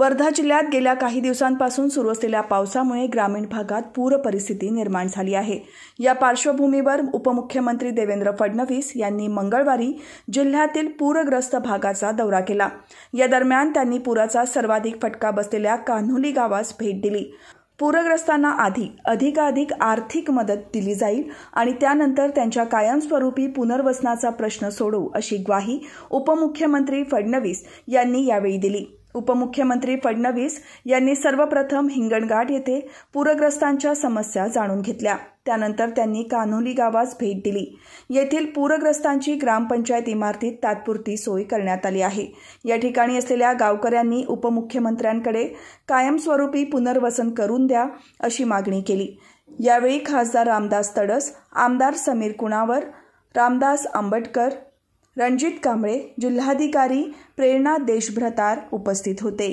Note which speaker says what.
Speaker 1: वर्धा जिल्ह्यात गेल्या काही दिवसांपासून सुरू असलेल्या पावसामुळे ग्रामीण भागात पूर परिस्थिती निर्माण झाली आहे या पार्श्वभूमीवर उपमुख्यमंत्री देवेंद्र फडणवीस यांनी मंगळवारी जिल्ह्यातील पूरग्रस्त भागाचा दौरा केला या दरम्यान त्यांनी पुराचा सर्वाधिक फटका बसलेल्या कान्होली गावास भेट दिली पूरग्रस्तांना आधी अधिकाधिक आर्थिक मदत दिली जाईल आणि त्यानंतर त्यांच्या कायमस्वरूपी पुनर्वसनाचा प्रश्न सोडवू अशी ग्वाही उपमुख्यमंत्री फडणवीस यांनी यावेळी दिली उपमुख्यमंत्री फडणवीस यांनी सर्वप्रथम हिंगणघाट येथे पूरग्रस्तांच्या समस्या जाणून घेतल्या त्यानंतर त्यांनी कान्होली गावास भेट दिली येथील पूरग्रस्तांची ग्रामपंचायत इमारतीत तात्पुरती सोय करण्यात आली आहे या ठिकाणी असलेल्या गावकऱ्यांनी उपमुख्यमंत्र्यांकडे कायमस्वरूपी पुनर्वसन करून द्या अशी मागणी केली यावेळी खासदार रामदास तडस आमदार समीर कुणावर रामदास आंबटकर रणजित कांबळे जिल्हाधिकारी प्रेरणा देशभ्रतार उपस्थित होते